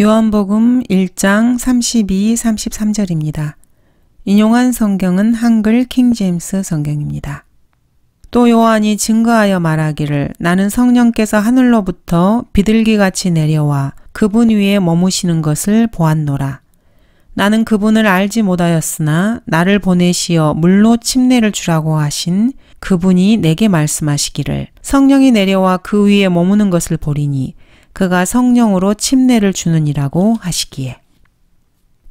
요한복음 1장 32, 33절입니다. 인용한 성경은 한글 킹제임스 성경입니다. 또 요한이 증거하여 말하기를 나는 성령께서 하늘로부터 비둘기같이 내려와 그분 위에 머무시는 것을 보았노라. 나는 그분을 알지 못하였으나 나를 보내시어 물로 침례를 주라고 하신 그분이 내게 말씀하시기를 성령이 내려와 그 위에 머무는 것을 보리니 그가 성령으로 침례를 주는이라고 하시기에.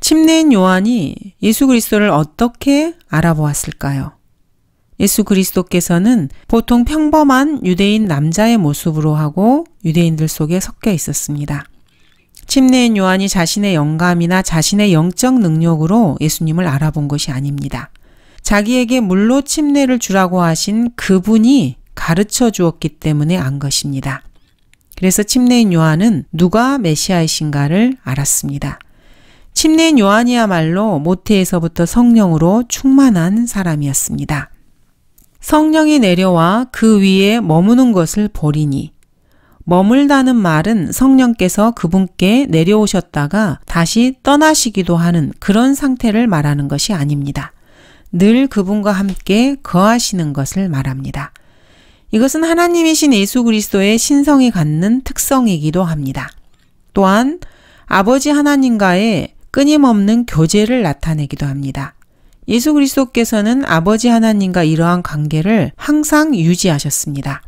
침례인 요한이 예수 그리스도를 어떻게 알아보았을까요? 예수 그리스도께서는 보통 평범한 유대인 남자의 모습으로 하고 유대인들 속에 섞여 있었습니다. 침례인 요한이 자신의 영감이나 자신의 영적 능력으로 예수님을 알아본 것이 아닙니다. 자기에게 물로 침례를 주라고 하신 그분이 가르쳐 주었기 때문에 안 것입니다. 그래서 침례인 요한은 누가 메시아이신가를 알았습니다. 침례인 요한이야말로 모태에서부터 성령으로 충만한 사람이었습니다. 성령이 내려와 그 위에 머무는 것을 버리니 머물다는 말은 성령께서 그분께 내려오셨다가 다시 떠나시기도 하는 그런 상태를 말하는 것이 아닙니다. 늘 그분과 함께 거하시는 것을 말합니다. 이것은 하나님이신 예수 그리스도의 신성이 갖는 특성이기도 합니다. 또한 아버지 하나님과의 끊임없는 교제를 나타내기도 합니다. 예수 그리스도께서는 아버지 하나님과 이러한 관계를 항상 유지하셨습니다.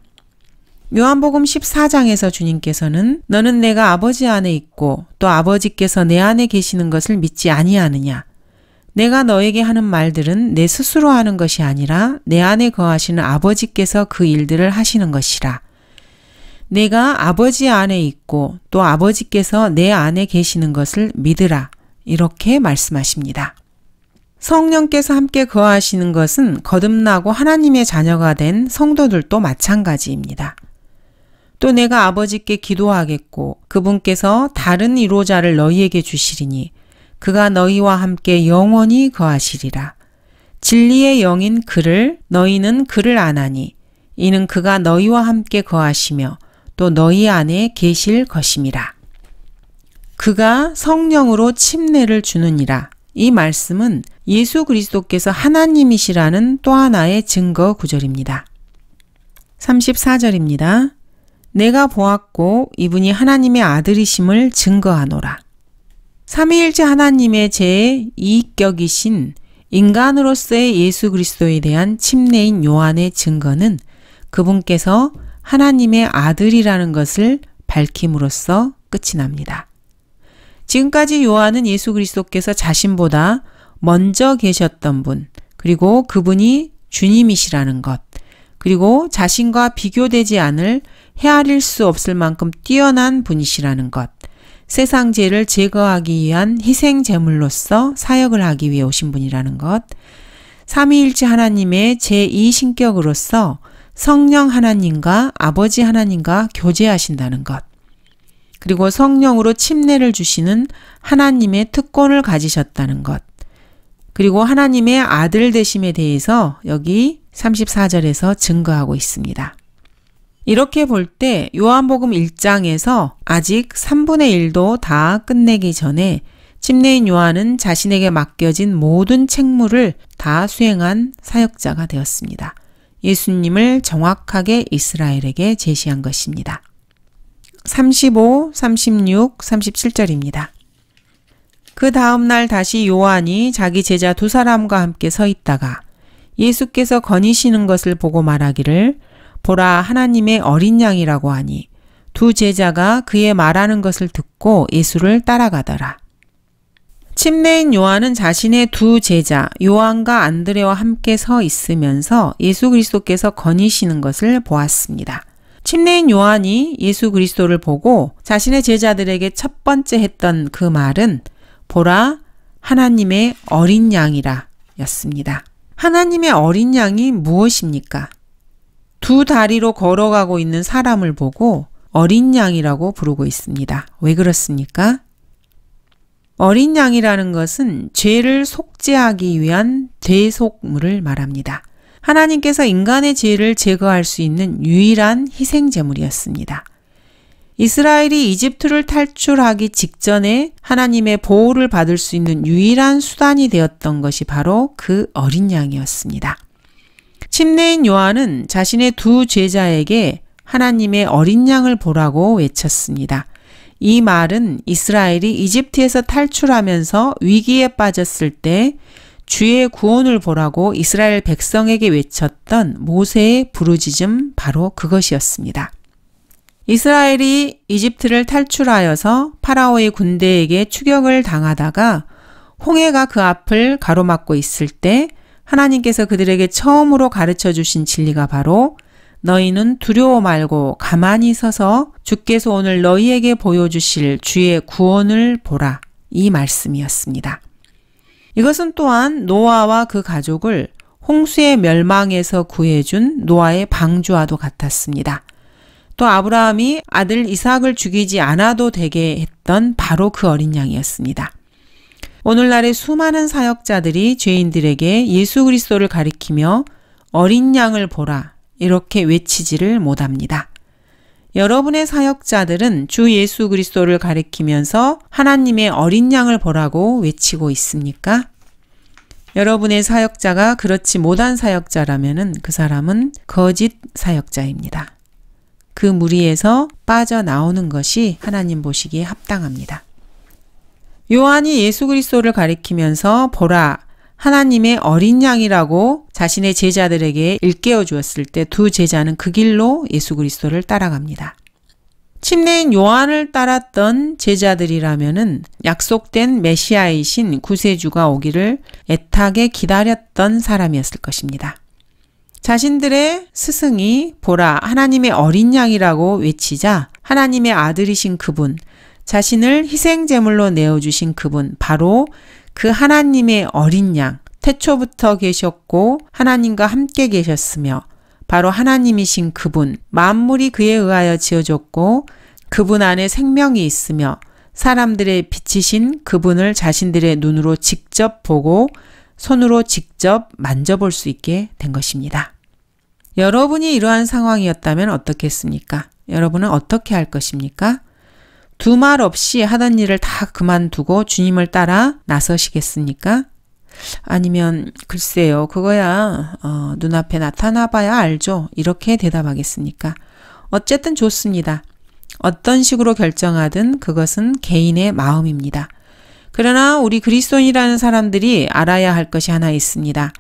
요한복음 14장에서 주님께서는 너는 내가 아버지 안에 있고 또 아버지께서 내 안에 계시는 것을 믿지 아니하느냐 내가 너에게 하는 말들은 내 스스로 하는 것이 아니라 내 안에 거하시는 아버지께서 그 일들을 하시는 것이라. 내가 아버지 안에 있고 또 아버지께서 내 안에 계시는 것을 믿으라. 이렇게 말씀하십니다. 성령께서 함께 거하시는 것은 거듭나고 하나님의 자녀가 된 성도들도 마찬가지입니다. 또 내가 아버지께 기도하겠고 그분께서 다른 이로자를 너희에게 주시리니 그가 너희와 함께 영원히 거하시리라. 진리의 영인 그를 너희는 그를 안하니 이는 그가 너희와 함께 거하시며 또 너희 안에 계실 것임이라. 그가 성령으로 침례를 주느니라. 이 말씀은 예수 그리스도께서 하나님이시라는 또 하나의 증거 구절입니다. 34절입니다. 내가 보았고 이분이 하나님의 아들이심을 증거하노라. 삼위일체 하나님의 제2격이신 인간으로서의 예수 그리스도에 대한 침례인 요한의 증거는 그분께서 하나님의 아들이라는 것을 밝힘으로써 끝이 납니다. 지금까지 요한은 예수 그리스도께서 자신보다 먼저 계셨던 분, 그리고 그분이 주님이시라는 것, 그리고 자신과 비교되지 않을 헤아릴 수 없을 만큼 뛰어난 분이시라는 것, 세상 죄를 제거하기 위한 희생 제물로서 사역을 하기 위해 오신 분이라는 것. 삼위일체 하나님의 제2신격으로서 성령 하나님과 아버지 하나님과 교제하신다는 것. 그리고 성령으로 침례를 주시는 하나님의 특권을 가지셨다는 것. 그리고 하나님의 아들 되심에 대해서 여기 34절에서 증거하고 있습니다. 이렇게 볼 때 요한복음 1장에서 아직 3분의 1도 다 끝내기 전에 침례인 요한은 자신에게 맡겨진 모든 책무를 다 수행한 사역자가 되었습니다. 예수님을 정확하게 이스라엘에게 제시한 것입니다. 35, 36, 37절입니다. 그 다음날 다시 요한이 자기 제자 두 사람과 함께 서 있다가 예수께서 거니시는 것을 보고 말하기를 보라 하나님의 어린 양이라고 하니 두 제자가 그의 말하는 것을 듣고 예수를 따라가더라. 침례인 요한은 자신의 두 제자 요한과 안드레와 함께 서 있으면서 예수 그리스도께서 거니시는 것을 보았습니다. 침례인 요한이 예수 그리스도를 보고 자신의 제자들에게 첫 번째 했던 그 말은 보라 하나님의 어린 양이라 였습니다. 하나님의 어린 양이 무엇입니까? 두 다리로 걸어가고 있는 사람을 보고 어린 양이라고 부르고 있습니다. 왜 그렇습니까? 어린 양이라는 것은 죄를 속죄하기 위한 대속물을 말합니다. 하나님께서 인간의 죄를 제거할 수 있는 유일한 희생제물이었습니다. 이스라엘이 이집트를 탈출하기 직전에 하나님의 보호를 받을 수 있는 유일한 수단이 되었던 것이 바로 그 어린 양이었습니다. 침례인 요한은 자신의 두 제자에게 하나님의 어린 양을 보라고 외쳤습니다. 이 말은 이스라엘이 이집트에서 탈출하면서 위기에 빠졌을 때 주의 구원을 보라고 이스라엘 백성에게 외쳤던 모세의 부르짖음 바로 그것이었습니다. 이스라엘이 이집트를 탈출하여서 파라오의 군대에게 추격을 당하다가 홍해가 그 앞을 가로막고 있을 때 하나님께서 그들에게 처음으로 가르쳐 주신 진리가 바로 너희는 두려워 말고 가만히 서서 주께서 오늘 너희에게 보여주실 주의 구원을 보라. 이 말씀이었습니다. 이것은 또한 노아와 그 가족을 홍수의 멸망에서 구해준 노아의 방주와도 같았습니다. 또 아브라함이 아들 이삭을 죽이지 않아도 되게 했던 바로 그 어린 양이었습니다. 오늘날의 수많은 사역자들이 죄인들에게 예수 그리스도를 가리키며 어린 양을 보라 이렇게 외치지를 못합니다. 여러분의 사역자들은 주 예수 그리스도를 가리키면서 하나님의 어린 양을 보라고 외치고 있습니까? 여러분의 사역자가 그렇지 못한 사역자라면 그 사람은 거짓 사역자입니다. 그 무리에서 빠져나오는 것이 하나님 보시기에 합당합니다. 요한이 예수 그리스도를 가리키면서 보라 하나님의 어린 양이라고 자신의 제자들에게 일깨워 주었을 때 두 제자는 그 길로 예수 그리스도를 따라갑니다. 침례인 요한을 따랐던 제자들이라면은 약속된 메시아이신 구세주가 오기를 애타게 기다렸던 사람이었을 것입니다. 자신들의 스승이 보라 하나님의 어린 양이라고 외치자 하나님의 아들이신 그분, 자신을 희생제물로 내어주신 그분, 바로 그 하나님의 어린 양, 태초부터 계셨고 하나님과 함께 계셨으며 바로 하나님이신 그분, 만물이 그에 의하여 지어졌고 그분 안에 생명이 있으며 사람들의 빛이신 그분을 자신들의 눈으로 직접 보고 손으로 직접 만져볼 수 있게 된 것입니다. 여러분이 이러한 상황이었다면 어떻겠습니까? 여러분은 어떻게 할 것입니까? 두말 없이 하던 일을 다 그만두고 주님을 따라 나서시겠습니까? 아니면 글쎄요, 그거야 어, 눈앞에 나타나봐야 알죠. 이렇게 대답하겠습니까? 어쨌든 좋습니다. 어떤 식으로 결정하든 그것은 개인의 마음입니다. 그러나 우리 그리스도인이라는 사람들이 알아야 할 것이 하나 있습니다.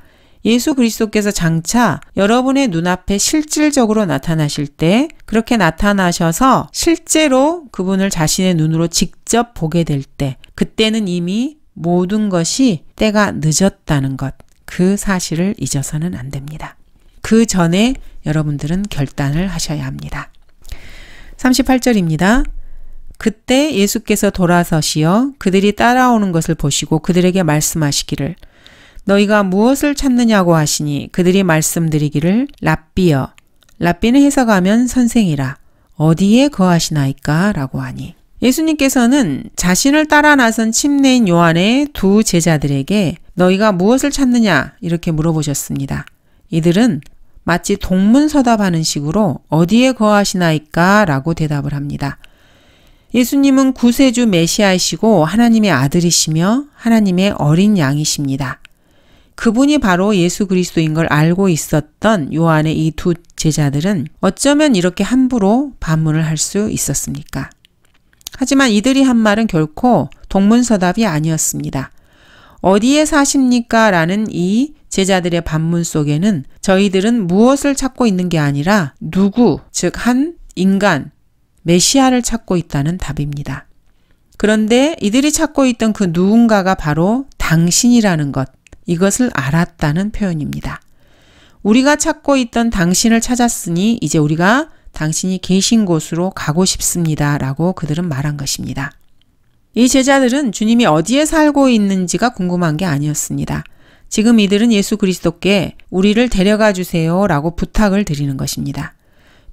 예수 그리스도께서 장차 여러분의 눈앞에 실질적으로 나타나실 때 그렇게 나타나셔서 실제로 그분을 자신의 눈으로 직접 보게 될 때 그때는 이미 모든 것이 때가 늦었다는 것 그 사실을 잊어서는 안 됩니다. 그 전에 여러분들은 결단을 하셔야 합니다. 38절입니다. 그때 예수께서 돌아서시어 그들이 따라오는 것을 보시고 그들에게 말씀하시기를 너희가 무엇을 찾느냐고 하시니 그들이 말씀드리기를 랍비여 랍비는 해석하면 선생이라 어디에 거하시나이까 라고 하니 예수님께서는 자신을 따라 나선 침례인 요한의 두 제자들에게 너희가 무엇을 찾느냐 이렇게 물어보셨습니다. 이들은 마치 동문서답하는 식으로 어디에 거하시나이까 라고 대답을 합니다. 예수님은 구세주 메시아이시고 하나님의 아들이시며 하나님의 어린 양이십니다. 그분이 바로 예수 그리스도인 걸 알고 있었던 요한의 이 두 제자들은 어쩌면 이렇게 함부로 반문을 할 수 있었습니까? 하지만 이들이 한 말은 결코 동문서답이 아니었습니다. 어디에 사십니까? 라는 이 제자들의 반문 속에는 저희들은 무엇을 찾고 있는 게 아니라 누구, 즉 한 인간, 메시아를 찾고 있다는 답입니다. 그런데 이들이 찾고 있던 그 누군가가 바로 당신이라는 것, 이것을 알았다는 표현입니다. 우리가 찾고 있던 당신을 찾았으니 이제 우리가 당신이 계신 곳으로 가고 싶습니다. 라고 그들은 말한 것입니다. 이 제자들은 주님이 어디에 살고 있는지가 궁금한 게 아니었습니다. 지금 이들은 예수 그리스도께 우리를 데려가 주세요. 라고 부탁을 드리는 것입니다.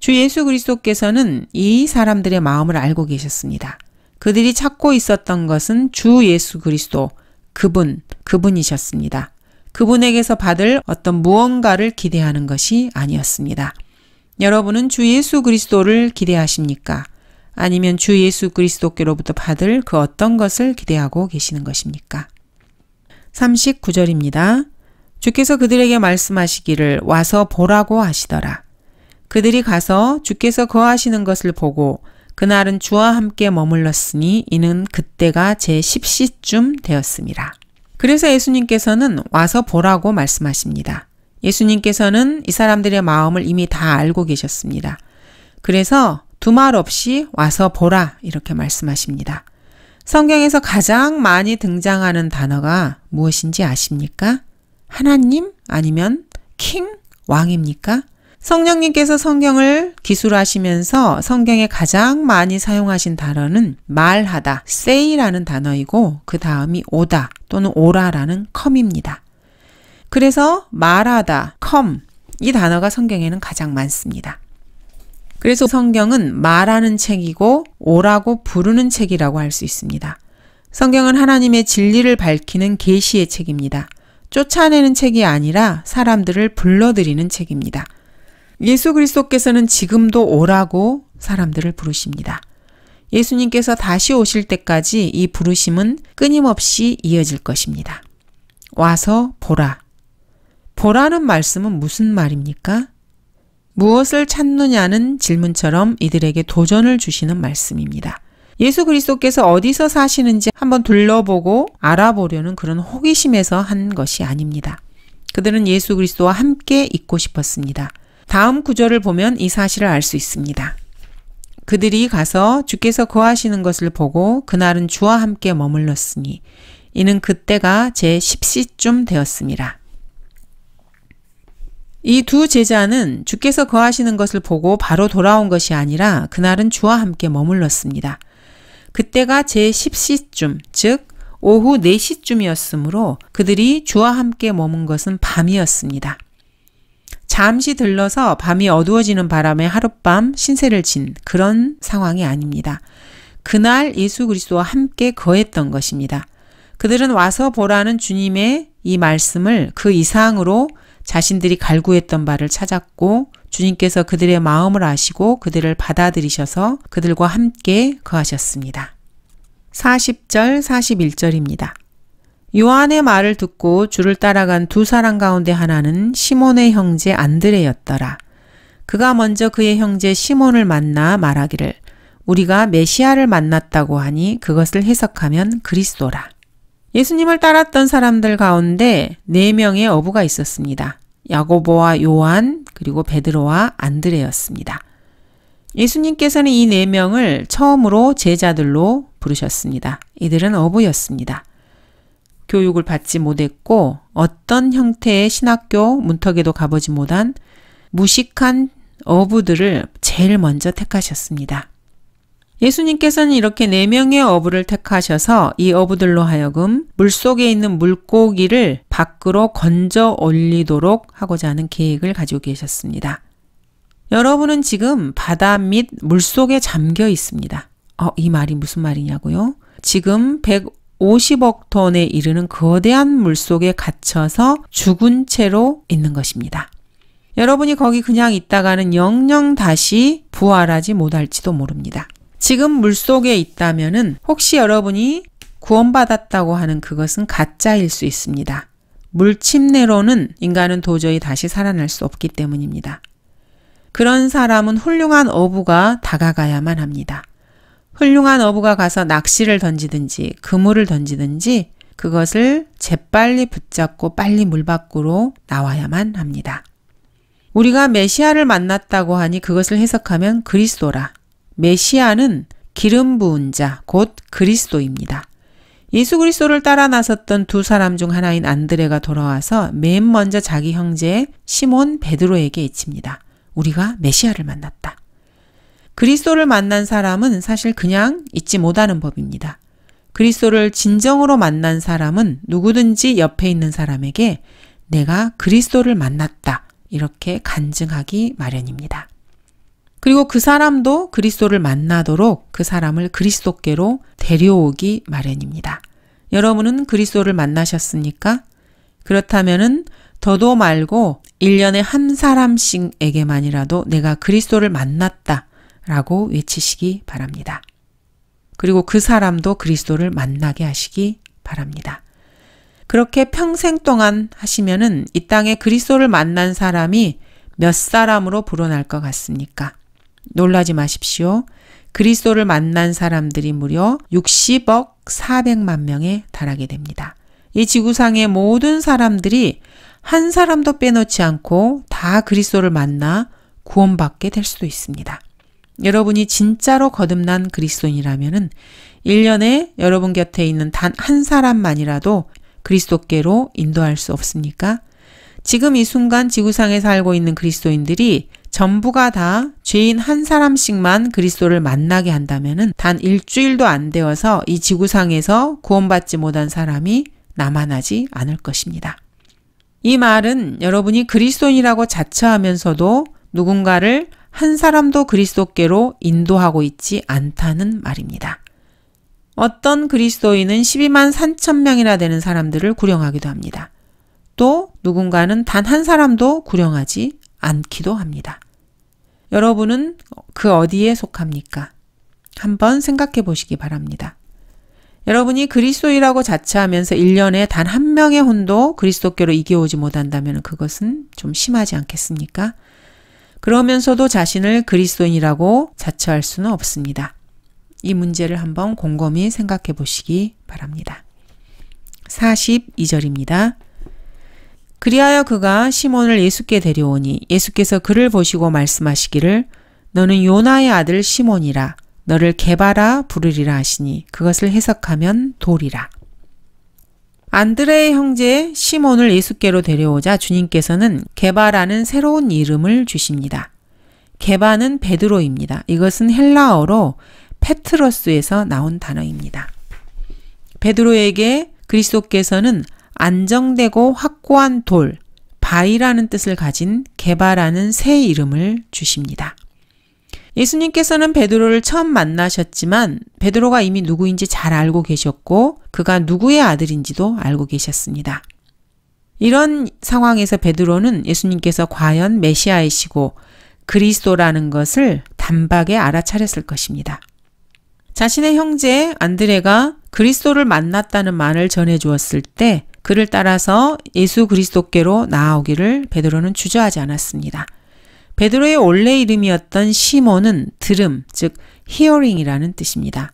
주 예수 그리스도께서는 이 사람들의 마음을 알고 계셨습니다. 그들이 찾고 있었던 것은 주 예수 그리스도, 그분, 그분이셨습니다. 그분에게서 받을 어떤 무언가를 기대하는 것이 아니었습니다. 여러분은 주 예수 그리스도를 기대하십니까? 아니면 주 예수 그리스도께로부터 받을 그 어떤 것을 기대하고 계시는 것입니까? 39절입니다. 주께서 그들에게 말씀하시기를 와서 보라고 하시더라. 그들이 가서 주께서 거하시는 것을 보고 그날은 주와 함께 머물렀으니 이는 그때가 제 10시쯤 되었습니다. 그래서 예수님께서는 와서 보라고 말씀하십니다. 예수님께서는 이 사람들의 마음을 이미 다 알고 계셨습니다. 그래서 두 말 없이 와서 보라 이렇게 말씀하십니다. 성경에서 가장 많이 등장하는 단어가 무엇인지 아십니까? 하나님 아니면 킹 왕입니까? 성령님께서 성경을 기술하시면서 성경에 가장 많이 사용하신 단어는 말하다, say라는 단어이고 그 다음이 오다 또는 오라라는 come입니다. 그래서 말하다, come 이 단어가 성경에는 가장 많습니다. 그래서 성경은 말하는 책이고 오라고 부르는 책이라고 할 수 있습니다. 성경은 하나님의 진리를 밝히는 계시의 책입니다. 쫓아내는 책이 아니라 사람들을 불러들이는 책입니다. 예수 그리스도께서는 지금도 오라고 사람들을 부르십니다. 예수님께서 다시 오실 때까지 이 부르심은 끊임없이 이어질 것입니다. 와서 보라. 보라는 말씀은 무슨 말입니까? 무엇을 찾느냐는 질문처럼 이들에게 도전을 주시는 말씀입니다. 예수 그리스도께서 어디서 사시는지 한번 둘러보고 알아보려는 그런 호기심에서 한 것이 아닙니다. 그들은 예수 그리스도와 함께 있고 싶었습니다. 다음 구절을 보면 이 사실을 알 수 있습니다. 그들이 가서 주께서 거하시는 것을 보고 그날은 주와 함께 머물렀으니 이는 그때가 제 10시쯤 되었습니다. 이 두 제자는 주께서 거하시는 것을 보고 바로 돌아온 것이 아니라 그날은 주와 함께 머물렀습니다. 그때가 제 10시쯤, 즉 오후 4시쯤이었으므로 그들이 주와 함께 머문 것은 밤이었습니다. 잠시 들러서 밤이 어두워지는 바람에 하룻밤 신세를 진 그런 상황이 아닙니다. 그날 예수 그리스도와 함께 거했던 것입니다. 그들은 와서 보라는 주님의 이 말씀을 그 이상으로 자신들이 갈구했던 바를 찾았고 주님께서 그들의 마음을 아시고 그들을 받아들이셔서 그들과 함께 거하셨습니다. 40절, 41절입니다. 요한의 말을 듣고 주를 따라간 두 사람 가운데 하나는 시몬의 형제 안드레였더라. 그가 먼저 그의 형제 시몬을 만나 말하기를 우리가 메시아를 만났다고 하니 그것을 해석하면 그리스도라. 예수님을 따랐던 사람들 가운데 네 명의 어부가 있었습니다. 야고보와 요한 그리고 베드로와 안드레였습니다. 예수님께서는 이 네 명을 처음으로 제자들로 부르셨습니다. 이들은 어부였습니다. 교육을 받지 못했고 어떤 형태의 신학교 문턱에도 가보지 못한 무식한 어부들을 제일 먼저 택하셨습니다. 예수님께서는 이렇게 네 명의 어부를 택하셔서 이 어부들로 하여금 물 속에 있는 물고기를 밖으로 건져 올리도록 하고자 하는 계획을 가지고 계셨습니다. 여러분은 지금 바다 및 물속에 잠겨 있습니다. 어, 이 말이 무슨 말이냐고요? 지금 1 50억 톤에 이르는 거대한 물속에 갇혀서 죽은 채로 있는 것입니다. 여러분이 거기 그냥 있다가는 영영 다시 부활하지 못할지도 모릅니다. 지금 물속에 있다면 혹시 여러분이 구원받았다고 하는 그것은 가짜일 수 있습니다. 물침례로는 인간은 도저히 다시 살아날 수 없기 때문입니다. 그런 사람은 훌륭한 어부가 다가가야만 합니다. 훌륭한 어부가 가서 낚시를 던지든지 그물을 던지든지 그것을 재빨리 붙잡고 빨리 물 밖으로 나와야만 합니다. 우리가 메시아를 만났다고 하니 그것을 해석하면 그리스도라. 메시아는 기름 부은 자, 곧 그리스도입니다. 예수 그리스도를 따라 나섰던 두 사람 중 하나인 안드레가 돌아와서 맨 먼저 자기 형제 시몬 베드로에게 외칩니다. 우리가 메시아를 만났다. 그리스도를 만난 사람은 사실 그냥 잊지 못하는 법입니다. 그리스도를 진정으로 만난 사람은 누구든지 옆에 있는 사람에게 내가 그리스도를 만났다. 이렇게 간증하기 마련입니다. 그리고 그 사람도 그리스도를 만나도록 그 사람을 그리스도께로 데려오기 마련입니다. 여러분은 그리스도를 만나셨습니까? 그렇다면은 더도 말고 1년에 한 사람씩에게만이라도 내가 그리스도를 만났다. 라고 외치시기 바랍니다. 그리고 그 사람도 그리스도를 만나게 하시기 바랍니다. 그렇게 평생 동안 하시면은 이 땅에 그리스도를 만난 사람이 몇 사람으로 불어날 것 같습니까? 놀라지 마십시오. 그리스도를 만난 사람들이 무려 60억 400만 명에 달하게 됩니다. 이 지구상의 모든 사람들이 한 사람도 빼놓지 않고 다 그리스도를 만나 구원받게 될 수도 있습니다. 여러분이 진짜로 거듭난 그리스도인이라면은 1년에 여러분 곁에 있는 단 한 사람만이라도 그리스도께로 인도할 수 없습니까? 지금 이 순간 지구상에 살고 있는 그리스도인들이 전부가 다 죄인 한 사람씩만 그리스도를 만나게 한다면은 단 일주일도 안 되어서 이 지구상에서 구원받지 못한 사람이 남아나지 않을 것입니다. 이 말은 여러분이 그리스도인이라고 자처하면서도 누군가를 한 사람도 그리스도께로 인도하고 있지 않다는 말입니다. 어떤 그리스도인은 12만 3천 명이나 되는 사람들을 구령하기도 합니다. 또 누군가는 단 한 사람도 구령하지 않기도 합니다. 여러분은 그 어디에 속합니까? 한번 생각해 보시기 바랍니다. 여러분이 그리스도이라고 자처하면서 1년에 단 한 명의 혼도 그리스도께로 이겨오지 못한다면 그것은 좀 심하지 않겠습니까? 그러면서도 자신을 그리스도인이라고 자처할 수는 없습니다. 이 문제를 한번 곰곰이 생각해 보시기 바랍니다. 42절입니다. 그리하여 그가 시몬을 예수께 데려오니 예수께서 그를 보시고 말씀하시기를 너는 요나의 아들 시몬이라 너를 개바라 부르리라 하시니 그것을 해석하면 돌이라. 안드레의 형제 시몬을 예수께로 데려오자 주님께서는 개바라는 새로운 이름을 주십니다. 개바는 베드로입니다. 이것은 헬라어로 페트러스에서 나온 단어입니다. 베드로에게 그리스도께서는 안정되고 확고한 돌, 바이라는 뜻을 가진 개바라는 새 이름을 주십니다. 예수님께서는 베드로를 처음 만나셨지만 베드로가 이미 누구인지 잘 알고 계셨고 그가 누구의 아들인지도 알고 계셨습니다. 이런 상황에서 베드로는 예수님께서 과연 메시아이시고 그리스도라는 것을 단박에 알아차렸을 것입니다. 자신의 형제 안드레가 그리스도를 만났다는 말을 전해 주었을 때 그를 따라서 예수 그리스도께로 나아오기를 베드로는 주저하지 않았습니다. 베드로의 원래 이름이었던 시몬은 들음, 즉 히어링이라는 뜻입니다.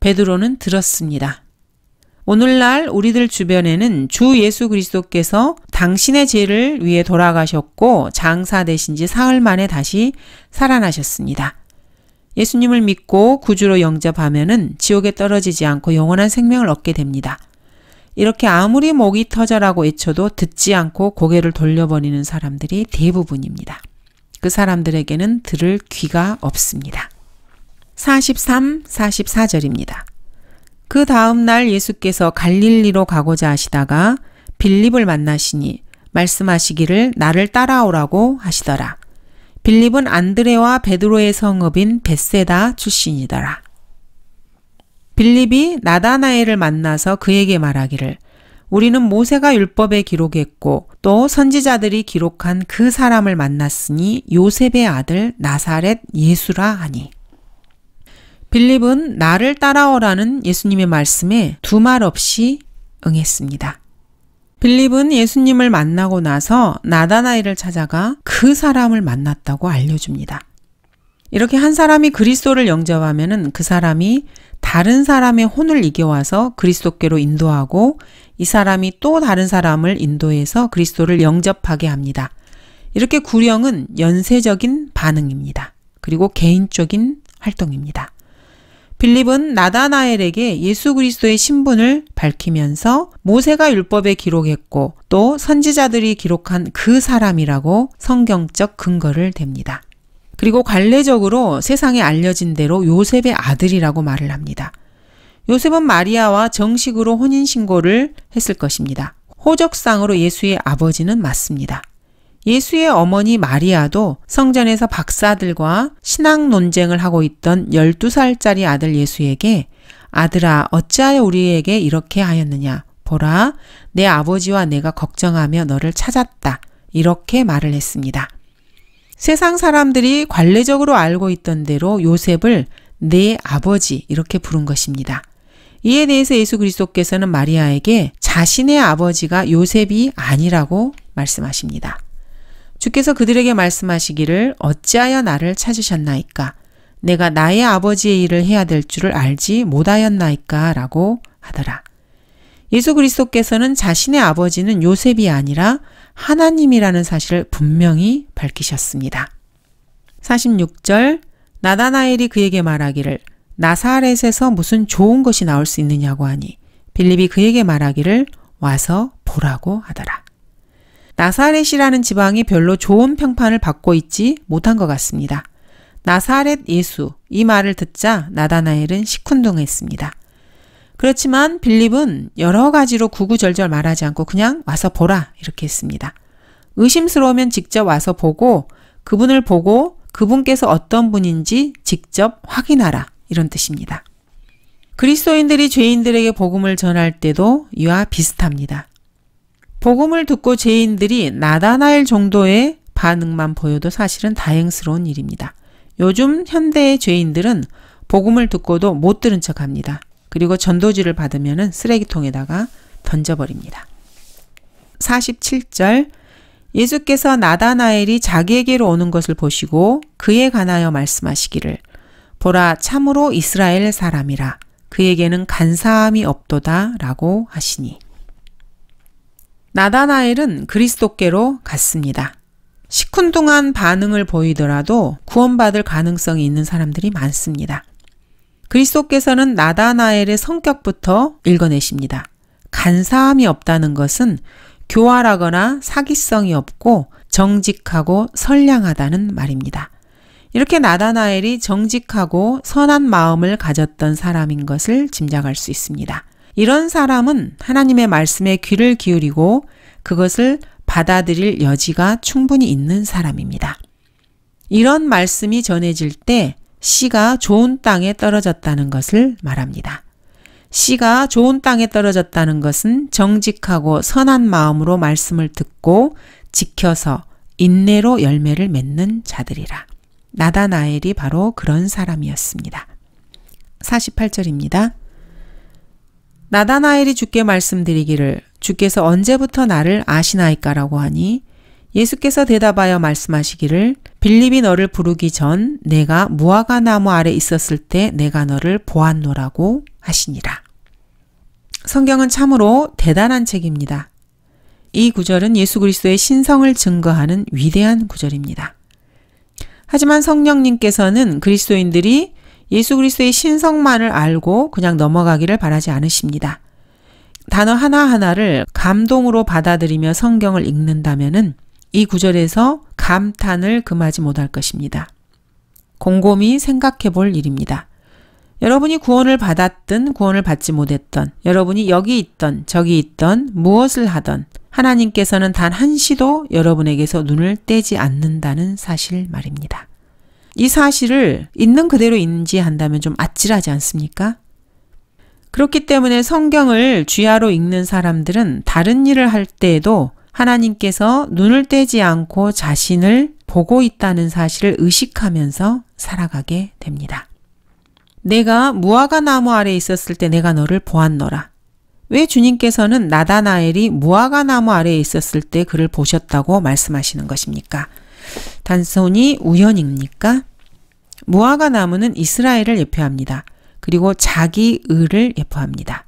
베드로는 들었습니다. 오늘날 우리들 주변에는 주 예수 그리스도께서 당신의 죄를 위해 돌아가셨고 장사되신 지 사흘 만에 다시 살아나셨습니다. 예수님을 믿고 구주로 영접하면은 지옥에 떨어지지 않고 영원한 생명을 얻게 됩니다. 이렇게 아무리 목이 터져라고 외쳐도 듣지 않고 고개를 돌려버리는 사람들이 대부분입니다. 그 사람들에게는 들을 귀가 없습니다. 43, 44절입니다. 그 다음 날 예수께서 갈릴리로 가고자 하시다가 빌립을 만나시니 말씀하시기를 나를 따라오라고 하시더라. 빌립은 안드레와 베드로의 성읍인 벳세다 출신이더라. 빌립이 나다나엘을 만나서 그에게 말하기를 우리는 모세가 율법에 기록했고 또 선지자들이 기록한 그 사람을 만났으니 요셉의 아들 나사렛 예수라 하니. 빌립은 나를 따라오라는 예수님의 말씀에 두 말 없이 응했습니다. 빌립은 예수님을 만나고 나서 나다나이를 찾아가 그 사람을 만났다고 알려줍니다. 이렇게 한 사람이 그리스도를 영접하면그 사람이 다른 사람의 혼을 이겨와서 그리스도께로 인도하고 이 사람이 또 다른 사람을 인도해서 그리스도를 영접하게 합니다. 이렇게 구령은 연쇄적인 반응입니다. 그리고 개인적인 활동입니다. 빌립은 나다나엘에게 예수 그리스도의 신분을 밝히면서 모세가 율법에 기록했고 또 선지자들이 기록한 그 사람이라고 성경적 근거를 댑니다. 그리고 관례적으로 세상에 알려진 대로 요셉의 아들이라고 말을 합니다. 요셉은 마리아와 정식으로 혼인신고를 했을 것입니다. 호적상으로 예수의 아버지는 맞습니다. 예수의 어머니 마리아도 성전에서 박사들과 신앙 논쟁을 하고 있던 12살짜리 아들 예수에게 아들아, 어찌하여 우리에게 이렇게 하였느냐? 보라, 내 아버지와 내가 걱정하며 너를 찾았다. 이렇게 말을 했습니다. 세상 사람들이 관례적으로 알고 있던 대로 요셉을 내 아버지 이렇게 부른 것입니다. 이에 대해서 예수 그리스도께서는 마리아에게 자신의 아버지가 요셉이 아니라고 말씀하십니다. 주께서 그들에게 말씀하시기를 어찌하여 나를 찾으셨나이까? 내가 나의 아버지의 일을 해야 될 줄을 알지 못하였나이까? 라고 하더라. 예수 그리스도께서는 자신의 아버지는 요셉이 아니라 하나님이라는 사실을 분명히 밝히셨습니다. 46절 나다나엘이 그에게 말하기를 나사렛에서 무슨 좋은 것이 나올 수 있느냐고 하니 빌립이 그에게 말하기를 와서 보라고 하더라. 나사렛이라는 지방이 별로 좋은 평판을 받고 있지 못한 것 같습니다. 나사렛 예수 이 말을 듣자 나다나엘은 시큰둥했습니다. 그렇지만 빌립은 여러 가지로 구구절절 말하지 않고 그냥 와서 보라 이렇게 했습니다. 의심스러우면 직접 와서 보고 그분을 보고 그분께서 어떤 분인지 직접 확인하라 이런 뜻입니다. 그리스도인들이 죄인들에게 복음을 전할 때도 이와 비슷합니다. 복음을 듣고 죄인들이 나다나엘 정도의 반응만 보여도 사실은 다행스러운 일입니다. 요즘 현대의 죄인들은 복음을 듣고도 못 들은 척 합니다. 그리고 전도지를 받으면 쓰레기통에다가 던져버립니다. 47절 예수께서 나다나엘이 자기에게로 오는 것을 보시고 그에 관하여 말씀하시기를 보라 참으로 이스라엘 사람이라 그에게는 간사함이 없도다 라고 하시니. 나다나엘은 그리스도께로 갔습니다. 시큰둥한 반응을 보이더라도 구원받을 가능성이 있는 사람들이 많습니다. 그리스도께서는 나다나엘의 성격부터 읽어내십니다. 간사함이 없다는 것은 교활하거나 사기성이 없고 정직하고 선량하다는 말입니다. 이렇게 나다나엘이 정직하고 선한 마음을 가졌던 사람인 것을 짐작할 수 있습니다. 이런 사람은 하나님의 말씀에 귀를 기울이고 그것을 받아들일 여지가 충분히 있는 사람입니다. 이런 말씀이 전해질 때 씨가 좋은 땅에 떨어졌다는 것을 말합니다. 씨가 좋은 땅에 떨어졌다는 것은 정직하고 선한 마음으로 말씀을 듣고 지켜서 인내로 열매를 맺는 자들이라. 나다나엘이 바로 그런 사람이었습니다. 48절입니다. 나다나엘이 주께 말씀드리기를 주께서 언제부터 나를 아시나이까라고 하니 예수께서 대답하여 말씀하시기를 빌립이 너를 부르기 전 내가 무화과 나무 아래 있었을 때 내가 너를 보았노라고 하시니라. 성경은 참으로 대단한 책입니다. 이 구절은 예수 그리스도의 신성을 증거하는 위대한 구절입니다. 하지만 성령님께서는 그리스도인들이 예수 그리스도의 신성만을 알고 그냥 넘어가기를 바라지 않으십니다. 단어 하나하나를 감동으로 받아들이며 성경을 읽는다면이 구절에서 감탄을 금하지 못할 것입니다. 곰곰이 생각해 볼 일입니다. 여러분이 구원을 받았든 구원을 받지 못했던 여러분이 여기 있던 저기 있던 무엇을 하던 하나님께서는 단 한시도 여러분에게서 눈을 떼지 않는다는 사실 말입니다. 이 사실을 있는 그대로 인지한다면 좀 아찔하지 않습니까? 그렇기 때문에 성경을 쥐하로 읽는 사람들은 다른 일을 할 때에도 하나님께서 눈을 떼지 않고 자신을 보고 있다는 사실을 의식하면서 살아가게 됩니다. 내가 무화과 나무 아래 있었을 때 내가 너를 보았노라. 왜 주님께서는 나다나엘이 무화과 나무 아래에 있었을 때 그를 보셨다고 말씀하시는 것입니까? 단순히 우연입니까? 무화과 나무는 이스라엘을 예표합니다. 그리고 자기 의를 예표합니다.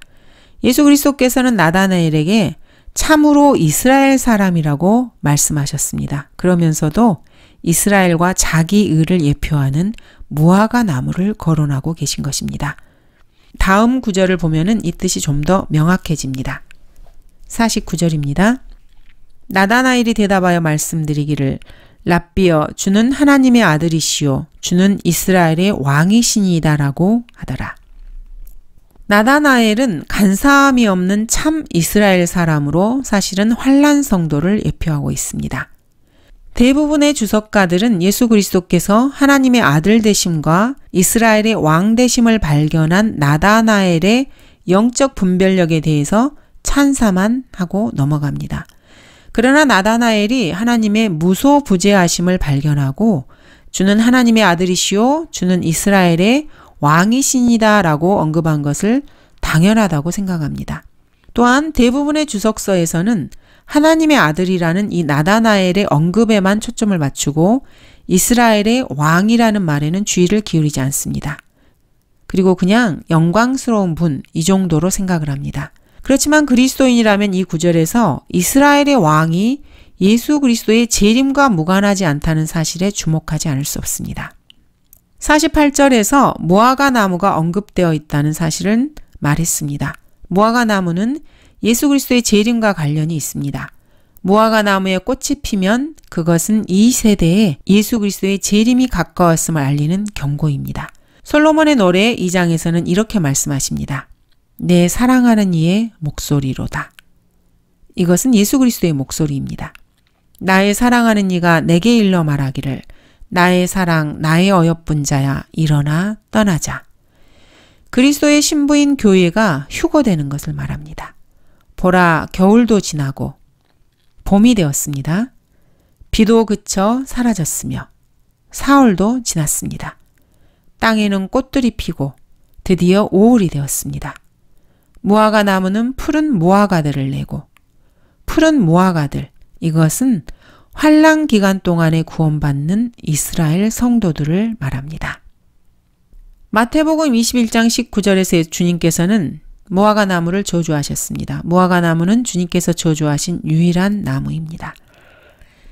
예수 그리스도께서는 나다나엘에게 참으로 이스라엘 사람이라고 말씀하셨습니다. 그러면서도 이스라엘과 자기 의를 예표하는 무화과 나무를 거론하고 계신 것입니다. 다음 구절을 보면은 이 뜻이 좀 더 명확해집니다. 49절입니다. 나다나일이 대답하여 말씀드리기를 랍비여 주는 하나님의 아들이시요 주는 이스라엘의 왕이시니이다라고 하더라. 나다나엘은 간사함이 없는 참 이스라엘 사람으로 사실은 환란 성도를 예표하고 있습니다. 대부분의 주석가들은 예수 그리스도께서 하나님의 아들 되심과 이스라엘의 왕 되심을 발견한 나다나엘의 영적 분별력에 대해서 찬사만 하고 넘어갑니다. 그러나 나다나엘이 하나님의 무소부재하심을 발견하고 주는 하나님의 아들이시오 주는 이스라엘의 왕이신이다라고 언급한 것을 당연하다고 생각합니다. 또한 대부분의 주석서에서는 하나님의 아들이라는 이 나다나엘의 언급에만 초점을 맞추고 이스라엘의 왕이라는 말에는 주의를 기울이지 않습니다. 그리고 그냥 영광스러운 분, 이 정도로 생각을 합니다. 그렇지만 그리스도인이라면 이 구절에서 이스라엘의 왕이 예수 그리스도의 재림과 무관하지 않다는 사실에 주목하지 않을 수 없습니다. 48절에서 무화과 나무가 언급되어 있다는 사실은 말했습니다. 무화과 나무는 예수 그리스도의 재림과 관련이 있습니다. 무화과 나무에 꽃이 피면 그것은 이 세대에 예수 그리스도의 재림이 가까웠음을 알리는 경고입니다. 솔로몬의 노래 2장에서는 이렇게 말씀하십니다. 내 사랑하는 이의 목소리로다. 이것은 예수 그리스도의 목소리입니다. 나의 사랑하는 이가 내게 일러 말하기를 나의 사랑 나의 어여쁜 자야 일어나 떠나자. 그리스도의 신부인 교회가 휴거되는 것을 말합니다. 보라 겨울도 지나고 봄이 되었습니다. 비도 그쳐 사라졌으며 사월도 지났습니다. 땅에는 꽃들이 피고 드디어 5월이 되었습니다. 무화과 나무는 푸른 무화과들을 내고 푸른 무화과들 이것은 환란 기간 동안에 구원받는 이스라엘 성도들을 말합니다. 마태복음 21장 19절에서 주님께서는 무화과 나무를 저주하셨습니다. 무화과 나무는 주님께서 저주하신 유일한 나무입니다.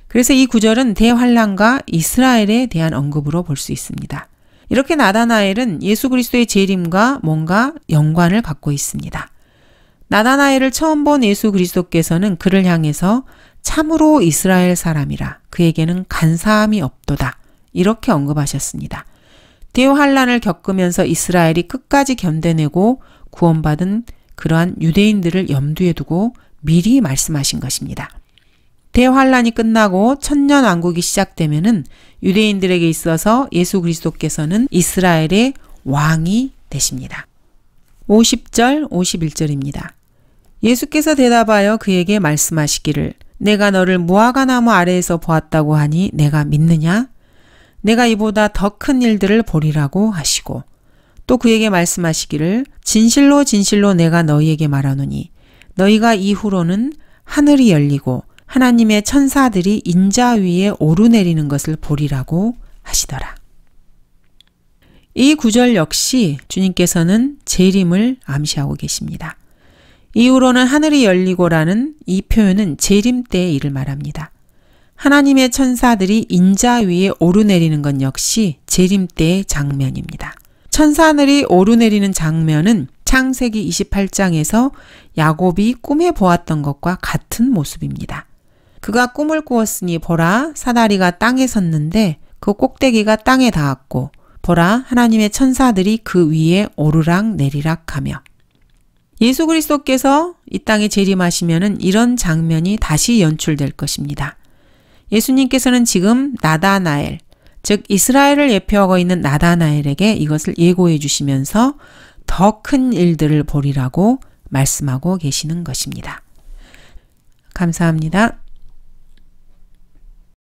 그래서 이 구절은 대환란과 이스라엘에 대한 언급으로 볼 수 있습니다. 이렇게 나다나엘은 예수 그리스도의 재림과 뭔가 연관을 갖고 있습니다. 나다나엘을 처음 본 예수 그리스도께서는 그를 향해서 참으로 이스라엘 사람이라 그에게는 간사함이 없도다 이렇게 언급하셨습니다. 대오 환란을 겪으면서 이스라엘이 끝까지 견뎌내고 구원받은 그러한 유대인들을 염두에 두고 미리 말씀하신 것입니다. 대환란이 끝나고 천년 왕국이 시작되면은 유대인들에게 있어서 예수 그리스도께서는 이스라엘의 왕이 되십니다. 50절 51절입니다. 예수께서 대답하여 그에게 말씀하시기를 내가 너를 무화과나무 아래에서 보았다고 하니 내가 믿느냐 내가 이보다 더 큰 일들을 보리라고 하시고 또 그에게 말씀하시기를 진실로 진실로 내가 너희에게 말하노니 너희가 이후로는 하늘이 열리고 하나님의 천사들이 인자 위에 오르내리는 것을 보리라고 하시더라. 이 구절 역시 주님께서는 재림을 암시하고 계십니다. 이후로는 하늘이 열리고라는 이 표현은 재림 때의 일을 말합니다. 하나님의 천사들이 인자 위에 오르내리는 건 역시 재림 때의 장면입니다. 천사들이 오르내리는 장면은 창세기 28장에서 야곱이 꿈에 보았던 것과 같은 모습입니다. 그가 꿈을 꾸었으니 보라 사다리가 땅에 섰는데 그 꼭대기가 땅에 닿았고 보라 하나님의 천사들이 그 위에 오르락 내리락 하며 예수 그리스도께서 이 땅에 재림하시면 이런 장면이 다시 연출될 것입니다. 예수님께서는 지금 나다나엘, 즉 이스라엘을 예표하고 있는 나다나엘에게 이것을 예고해 주시면서 더 큰 일들을 보리라고 말씀하고 계시는 것입니다. 감사합니다.